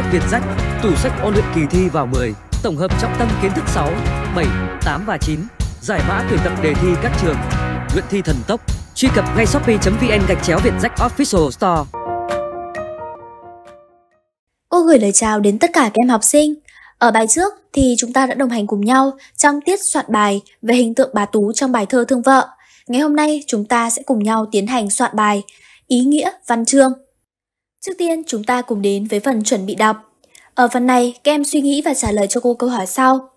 sách Việt Sách, tủ sách ôn luyện kỳ thi vào 10, tổng hợp trọng tâm kiến thức 6, 7, 8 và 9, giải mã tuyển tập đề thi các trường, luyện thi thần tốc. Truy cập ngay shopee.vn gạch chéo Việt Sách Official Store. Cô gửi lời chào đến tất cả các em học sinh. Ở bài trước thì chúng ta đã đồng hành cùng nhau trong tiết soạn bài về hình tượng bà Tú trong bài thơ Thương Vợ. Ngày hôm nay chúng ta sẽ cùng nhau tiến hành soạn bài Ý nghĩa văn chương Trước tiên, chúng ta cùng đến với phần chuẩn bị đọc. Ở phần này, các em suy nghĩ và trả lời cho cô câu hỏi sau.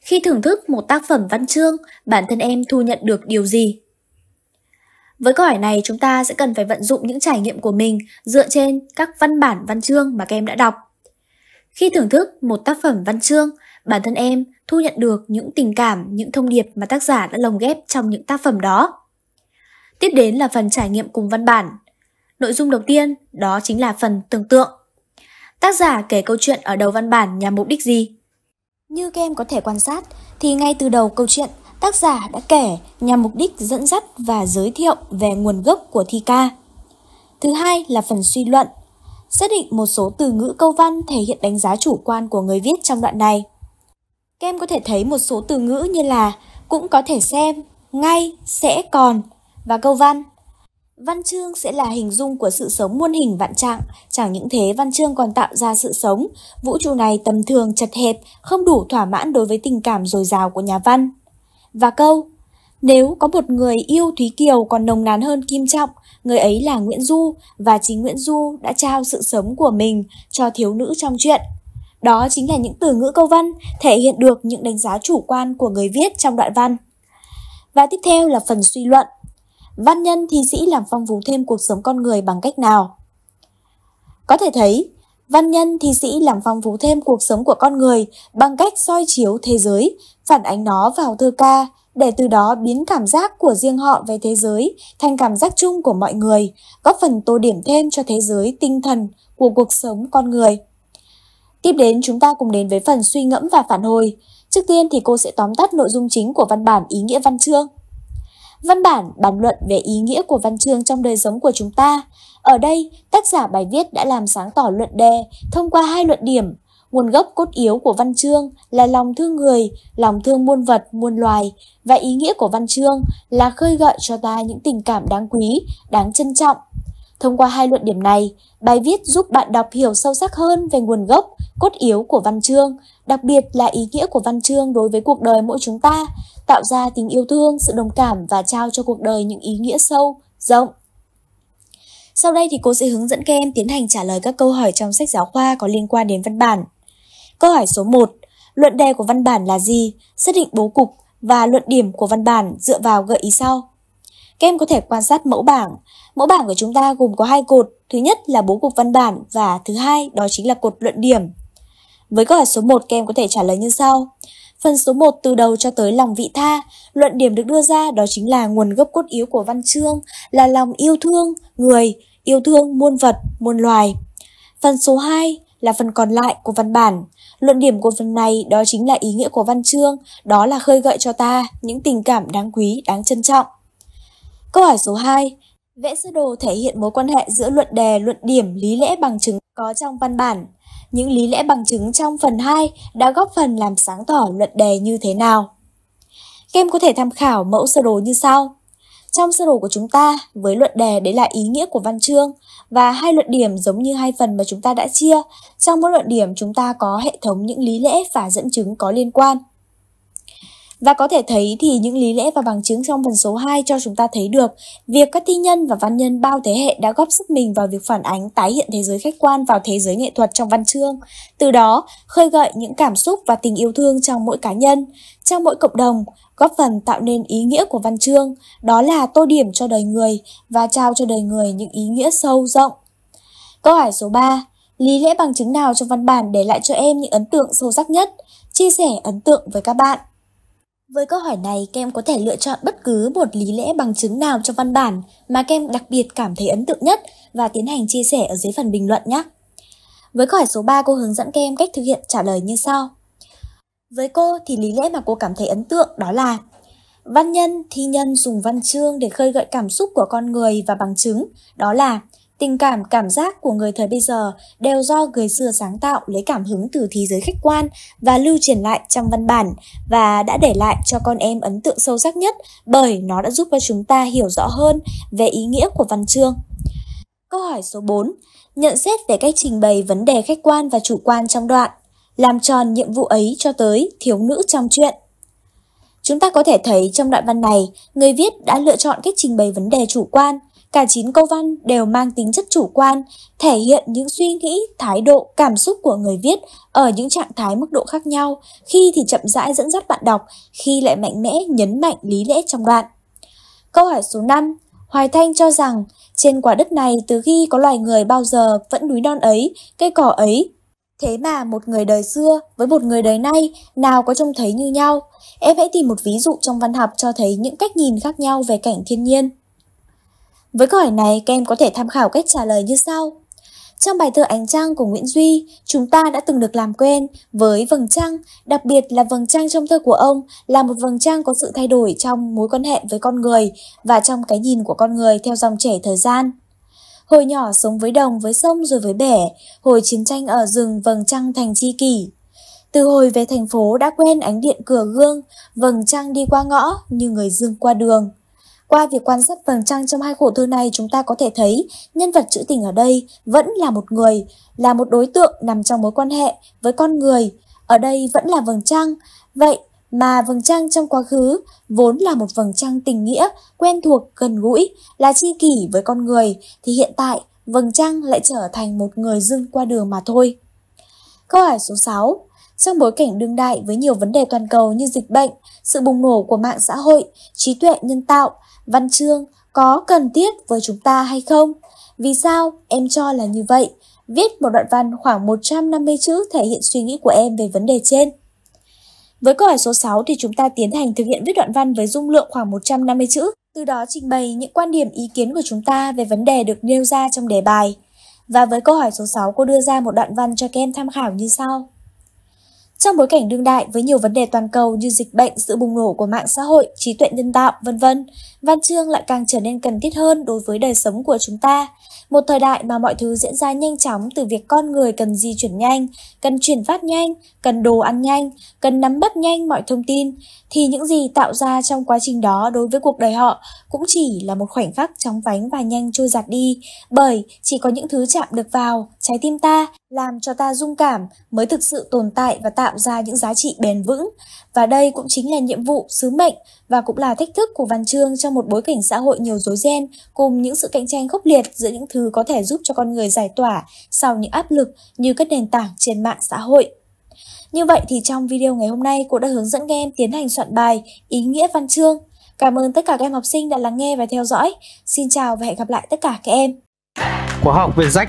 Khi thưởng thức một tác phẩm văn chương, bản thân em thu nhận được điều gì? Với câu hỏi này, chúng ta sẽ cần phải vận dụng những trải nghiệm của mình dựa trên các văn bản văn chương mà các em đã đọc. Khi thưởng thức một tác phẩm văn chương, bản thân em thu nhận được những tình cảm, những thông điệp mà tác giả đã lồng ghép trong những tác phẩm đó. Tiếp đến là phần trải nghiệm cùng văn bản. Nội dung đầu tiên đó chính là phần tưởng tượng. Tác giả kể câu chuyện ở đầu văn bản nhằm mục đích gì? Như các em có thể quan sát thì ngay từ đầu câu chuyện tác giả đã kể nhằm mục đích dẫn dắt và giới thiệu về nguồn gốc của thi ca. Thứ hai là phần suy luận, xác định một số từ ngữ câu văn thể hiện đánh giá chủ quan của người viết trong đoạn này. Các em có thể thấy một số từ ngữ như là cũng có thể xem, ngay, sẽ còn và câu văn Văn chương sẽ là hình dung của sự sống muôn hình vạn trạng, chẳng những thế văn chương còn tạo ra sự sống. Vũ trụ này tầm thường chật hẹp, không đủ thỏa mãn đối với tình cảm dồi dào của nhà văn. Và câu Nếu có một người yêu Thúy Kiều còn nồng nàn hơn Kim Trọng, người ấy là Nguyễn Du và chính Nguyễn Du đã trao sự sống của mình cho thiếu nữ trong chuyện. Đó chính là những từ ngữ câu văn thể hiện được những đánh giá chủ quan của người viết trong đoạn văn. Và tiếp theo là phần suy luận văn nhân thi sĩ làm phong phú thêm cuộc sống con người bằng cách nào? Có thể thấy, văn nhân thi sĩ làm phong phú thêm cuộc sống của con người bằng cách soi chiếu thế giới, phản ánh nó vào thơ ca, để từ đó biến cảm giác của riêng họ về thế giới thành cảm giác chung của mọi người, góp phần tô điểm thêm cho thế giới tinh thần của cuộc sống con người. Tiếp đến chúng ta cùng đến với phần suy ngẫm và phản hồi. Trước tiên thì cô sẽ tóm tắt nội dung chính của văn bản ý nghĩa văn chương. Văn bản bàn luận về ý nghĩa của văn chương trong đời sống của chúng ta. Ở đây, tác giả bài viết đã làm sáng tỏ luận đề thông qua hai luận điểm. Nguồn gốc cốt yếu của văn chương là lòng thương người, lòng thương muôn vật, muôn loài và ý nghĩa của văn chương là khơi gợi cho ta những tình cảm đáng quý, đáng trân trọng. Thông qua hai luận điểm này, bài viết giúp bạn đọc hiểu sâu sắc hơn về nguồn gốc, cốt yếu của văn chương, đặc biệt là ý nghĩa của văn chương đối với cuộc đời mỗi chúng ta, tạo ra tình yêu thương, sự đồng cảm và trao cho cuộc đời những ý nghĩa sâu, rộng. Sau đây thì cô sẽ hướng dẫn các em tiến hành trả lời các câu hỏi trong sách giáo khoa có liên quan đến văn bản. Câu hỏi số 1. Luận đề của văn bản là gì? Xác định bố cục và luận điểm của văn bản dựa vào gợi ý sau. Các em có thể quan sát mẫu bảng. Mẫu bảng của chúng ta gồm có hai cột. Thứ nhất là bố cục văn bản và thứ hai đó chính là cột luận điểm. Với câu hỏi số 1 các em có thể trả lời như sau. Phần số 1 từ đầu cho tới lòng vị tha, luận điểm được đưa ra đó chính là nguồn gốc cốt yếu của văn chương là lòng yêu thương người, yêu thương muôn vật, muôn loài. Phần số 2 là phần còn lại của văn bản. Luận điểm của phần này đó chính là ý nghĩa của văn chương, đó là khơi gợi cho ta những tình cảm đáng quý, đáng trân trọng. Câu hỏi số 2. Vẽ sơ đồ thể hiện mối quan hệ giữa luận đề, luận điểm, lý lẽ bằng chứng có trong văn bản những lý lẽ bằng chứng trong phần 2 đã góp phần làm sáng tỏ luận đề như thế nào. Các em có thể tham khảo mẫu sơ đồ như sau. Trong sơ đồ của chúng ta, với luận đề đấy là ý nghĩa của văn chương và hai luận điểm giống như hai phần mà chúng ta đã chia. Trong mỗi luận điểm chúng ta có hệ thống những lý lẽ và dẫn chứng có liên quan. Và có thể thấy thì những lý lẽ và bằng chứng trong phần số 2 cho chúng ta thấy được việc các thi nhân và văn nhân bao thế hệ đã góp sức mình vào việc phản ánh tái hiện thế giới khách quan vào thế giới nghệ thuật trong văn chương, từ đó khơi gợi những cảm xúc và tình yêu thương trong mỗi cá nhân, trong mỗi cộng đồng, góp phần tạo nên ý nghĩa của văn chương, đó là tô điểm cho đời người và trao cho đời người những ý nghĩa sâu rộng. Câu hỏi số 3 Lý lẽ bằng chứng nào trong văn bản để lại cho em những ấn tượng sâu sắc nhất? Chia sẻ ấn tượng với các bạn. Với câu hỏi này, các em có thể lựa chọn bất cứ một lý lẽ bằng chứng nào trong văn bản mà các em đặc biệt cảm thấy ấn tượng nhất và tiến hành chia sẻ ở dưới phần bình luận nhé. Với câu hỏi số 3, cô hướng dẫn các em cách thực hiện trả lời như sau. Với cô thì lý lẽ mà cô cảm thấy ấn tượng đó là Văn nhân, thi nhân dùng văn chương để khơi gợi cảm xúc của con người và bằng chứng, đó là Tình cảm, cảm giác của người thời bây giờ đều do người xưa sáng tạo lấy cảm hứng từ thế giới khách quan và lưu truyền lại trong văn bản và đã để lại cho con em ấn tượng sâu sắc nhất bởi nó đã giúp cho chúng ta hiểu rõ hơn về ý nghĩa của văn chương. Câu hỏi số 4. Nhận xét về cách trình bày vấn đề khách quan và chủ quan trong đoạn. Làm tròn nhiệm vụ ấy cho tới thiếu nữ trong chuyện. Chúng ta có thể thấy trong đoạn văn này, người viết đã lựa chọn cách trình bày vấn đề chủ quan Cả chín câu văn đều mang tính chất chủ quan, thể hiện những suy nghĩ, thái độ, cảm xúc của người viết ở những trạng thái mức độ khác nhau, khi thì chậm rãi dẫn dắt bạn đọc, khi lại mạnh mẽ nhấn mạnh lý lẽ trong đoạn. Câu hỏi số 5 Hoài Thanh cho rằng, trên quả đất này từ khi có loài người bao giờ vẫn núi non ấy, cây cỏ ấy. Thế mà một người đời xưa với một người đời nay nào có trông thấy như nhau. Em hãy tìm một ví dụ trong văn học cho thấy những cách nhìn khác nhau về cảnh thiên nhiên. Với câu hỏi này, các em có thể tham khảo cách trả lời như sau. Trong bài thơ Ánh Trăng của Nguyễn Duy, chúng ta đã từng được làm quen với vầng trăng, đặc biệt là vầng trăng trong thơ của ông là một vầng trăng có sự thay đổi trong mối quan hệ với con người và trong cái nhìn của con người theo dòng chảy thời gian. Hồi nhỏ sống với đồng, với sông rồi với bể, hồi chiến tranh ở rừng vầng trăng thành chi kỷ. Từ hồi về thành phố đã quen ánh điện cửa gương, vầng trăng đi qua ngõ như người dương qua đường. Qua việc quan sát vầng trăng trong hai khổ thư này chúng ta có thể thấy nhân vật trữ tình ở đây vẫn là một người, là một đối tượng nằm trong mối quan hệ với con người. Ở đây vẫn là vầng trăng. Vậy mà vầng trăng trong quá khứ vốn là một vầng trăng tình nghĩa, quen thuộc, gần gũi, là chi kỷ với con người thì hiện tại vầng trăng lại trở thành một người dưng qua đường mà thôi. Câu hỏi số 6 trong bối cảnh đương đại với nhiều vấn đề toàn cầu như dịch bệnh, sự bùng nổ của mạng xã hội, trí tuệ nhân tạo, văn chương có cần thiết với chúng ta hay không? Vì sao em cho là như vậy? Viết một đoạn văn khoảng 150 chữ thể hiện suy nghĩ của em về vấn đề trên. Với câu hỏi số 6 thì chúng ta tiến hành thực hiện viết đoạn văn với dung lượng khoảng 150 chữ, từ đó trình bày những quan điểm ý kiến của chúng ta về vấn đề được nêu ra trong đề bài. Và với câu hỏi số 6, cô đưa ra một đoạn văn cho các em tham khảo như sau. Trong bối cảnh đương đại với nhiều vấn đề toàn cầu như dịch bệnh, sự bùng nổ của mạng xã hội, trí tuệ nhân tạo, vân vân, văn chương lại càng trở nên cần thiết hơn đối với đời sống của chúng ta. Một thời đại mà mọi thứ diễn ra nhanh chóng từ việc con người cần di chuyển nhanh, cần chuyển phát nhanh, cần đồ ăn nhanh, cần nắm bắt nhanh mọi thông tin, thì những gì tạo ra trong quá trình đó đối với cuộc đời họ cũng chỉ là một khoảnh khắc chóng vánh và nhanh trôi giạt đi, bởi chỉ có những thứ chạm được vào, trái tim ta, làm cho ta dung cảm mới thực sự tồn tại và tạo ra những giá trị bền vững. Và đây cũng chính là nhiệm vụ, sứ mệnh và cũng là thách thức của văn chương trong một bối cảnh xã hội nhiều rối ren cùng những sự cạnh tranh khốc liệt giữa những thứ có thể giúp cho con người giải tỏa sau những áp lực như các nền tảng trên mạng xã hội. Như vậy thì trong video ngày hôm nay cô đã hướng dẫn các em tiến hành soạn bài ý nghĩa văn chương. Cảm ơn tất cả các em học sinh đã lắng nghe và theo dõi. Xin chào và hẹn gặp lại tất cả các em. Khóa học về rách